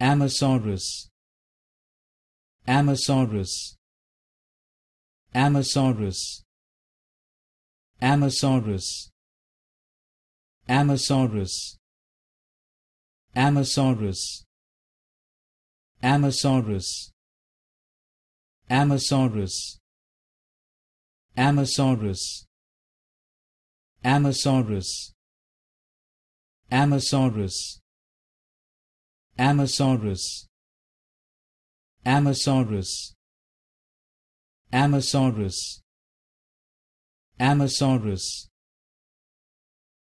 Amasaurus Amasaurus Amasaurus Amasaurus Amasaurus Amasaurus Amasaurus Amasaurus Amasaurus Amasaurus Amasaurus Amosaurus Amosaurus Amosaurus Amosaurus